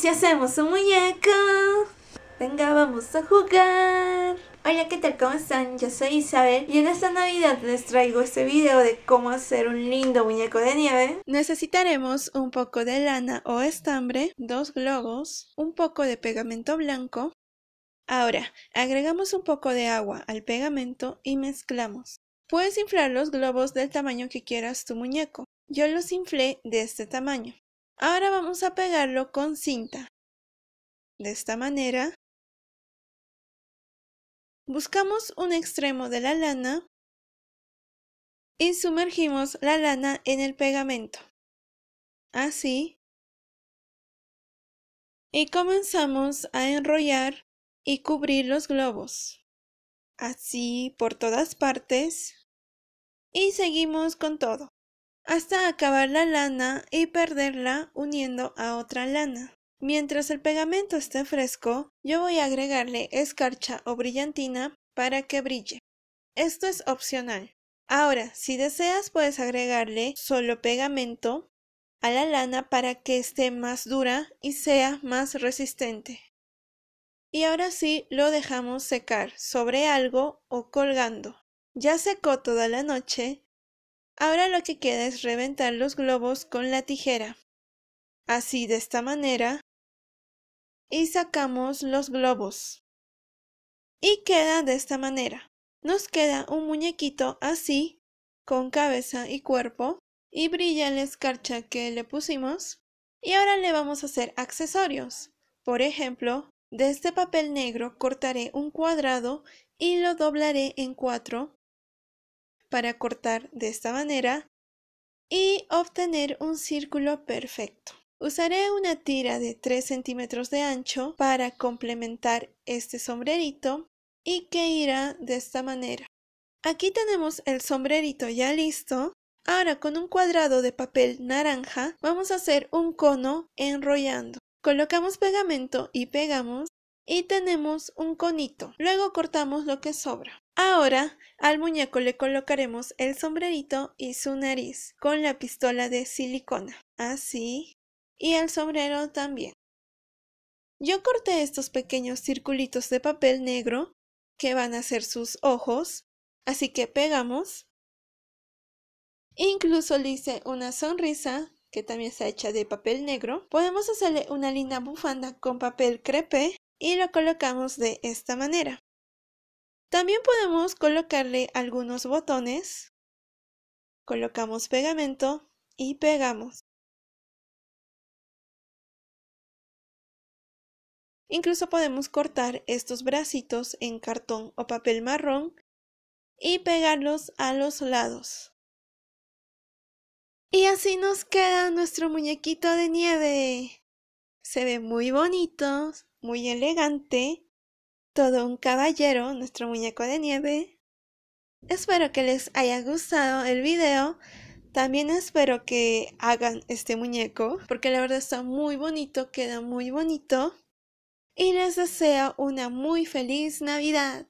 si hacemos un muñeco? Venga, vamos a jugar. Hola, ¿qué tal? ¿Cómo están? Yo soy Isabel y en esta Navidad les traigo este video de cómo hacer un lindo muñeco de nieve. Necesitaremos un poco de lana o estambre, dos globos, un poco de pegamento blanco. Ahora, agregamos un poco de agua al pegamento y mezclamos. Puedes inflar los globos del tamaño que quieras tu muñeco. Yo los inflé de este tamaño. Ahora vamos a pegarlo con cinta. De esta manera. Buscamos un extremo de la lana y sumergimos la lana en el pegamento. Así. Y comenzamos a enrollar y cubrir los globos. Así por todas partes. Y seguimos con todo hasta acabar la lana y perderla uniendo a otra lana. Mientras el pegamento esté fresco, yo voy a agregarle escarcha o brillantina para que brille. Esto es opcional. Ahora, si deseas, puedes agregarle solo pegamento a la lana para que esté más dura y sea más resistente. Y ahora sí lo dejamos secar sobre algo o colgando. Ya secó toda la noche Ahora lo que queda es reventar los globos con la tijera. Así de esta manera. Y sacamos los globos. Y queda de esta manera. Nos queda un muñequito así, con cabeza y cuerpo, y brilla la escarcha que le pusimos. Y ahora le vamos a hacer accesorios. Por ejemplo, de este papel negro cortaré un cuadrado y lo doblaré en cuatro para cortar de esta manera y obtener un círculo perfecto. Usaré una tira de 3 centímetros de ancho para complementar este sombrerito y que irá de esta manera. Aquí tenemos el sombrerito ya listo. Ahora con un cuadrado de papel naranja vamos a hacer un cono enrollando. Colocamos pegamento y pegamos y tenemos un conito. Luego cortamos lo que sobra. Ahora al muñeco le colocaremos el sombrerito y su nariz con la pistola de silicona, así, y el sombrero también. Yo corté estos pequeños circulitos de papel negro que van a ser sus ojos, así que pegamos. Incluso le hice una sonrisa que también está hecha de papel negro. Podemos hacerle una linda bufanda con papel crepe y lo colocamos de esta manera. También podemos colocarle algunos botones. Colocamos pegamento y pegamos. Incluso podemos cortar estos bracitos en cartón o papel marrón y pegarlos a los lados. Y así nos queda nuestro muñequito de nieve. Se ve muy bonito, muy elegante todo un caballero, nuestro muñeco de nieve. Espero que les haya gustado el video. También espero que hagan este muñeco, porque la verdad está muy bonito, queda muy bonito. Y les deseo una muy feliz Navidad.